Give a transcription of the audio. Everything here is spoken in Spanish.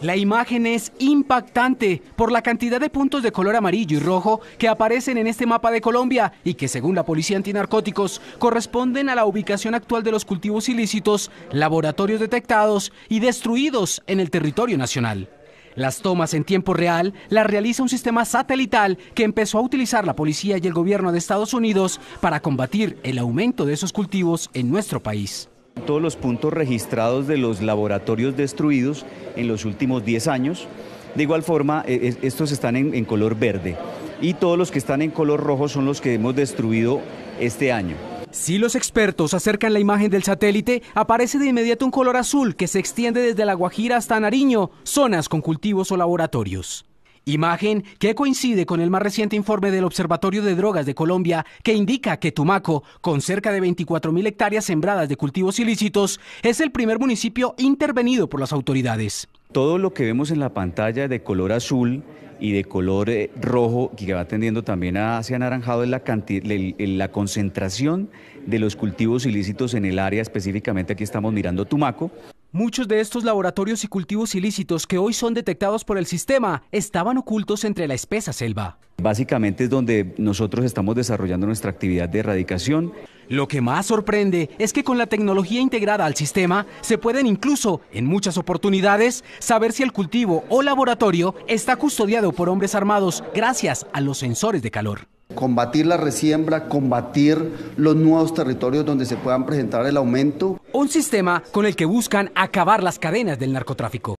La imagen es impactante por la cantidad de puntos de color amarillo y rojo que aparecen en este mapa de Colombia y que según la Policía Antinarcóticos corresponden a la ubicación actual de los cultivos ilícitos, laboratorios detectados y destruidos en el territorio nacional. Las tomas en tiempo real las realiza un sistema satelital que empezó a utilizar la policía y el gobierno de Estados Unidos para combatir el aumento de esos cultivos en nuestro país. Todos los puntos registrados de los laboratorios destruidos en los últimos 10 años. De igual forma, e, e, estos están en, en color verde y todos los que están en color rojo son los que hemos destruido este año. Si los expertos acercan la imagen del satélite, aparece de inmediato un color azul que se extiende desde La Guajira hasta Nariño, zonas con cultivos o laboratorios. Imagen que coincide con el más reciente informe del Observatorio de Drogas de Colombia que indica que Tumaco, con cerca de 24.000 hectáreas sembradas de cultivos ilícitos, es el primer municipio intervenido por las autoridades. Todo lo que vemos en la pantalla de color azul y de color eh, rojo, que va tendiendo también hacia anaranjado, es la, la concentración de los cultivos ilícitos en el área, específicamente aquí estamos mirando Tumaco. Muchos de estos laboratorios y cultivos ilícitos que hoy son detectados por el sistema estaban ocultos entre la espesa selva. Básicamente es donde nosotros estamos desarrollando nuestra actividad de erradicación. Lo que más sorprende es que con la tecnología integrada al sistema se pueden incluso, en muchas oportunidades, saber si el cultivo o laboratorio está custodiado por hombres armados gracias a los sensores de calor. Combatir la resiembra, combatir los nuevos territorios donde se puedan presentar el aumento. Un sistema con el que buscan acabar las cadenas del narcotráfico.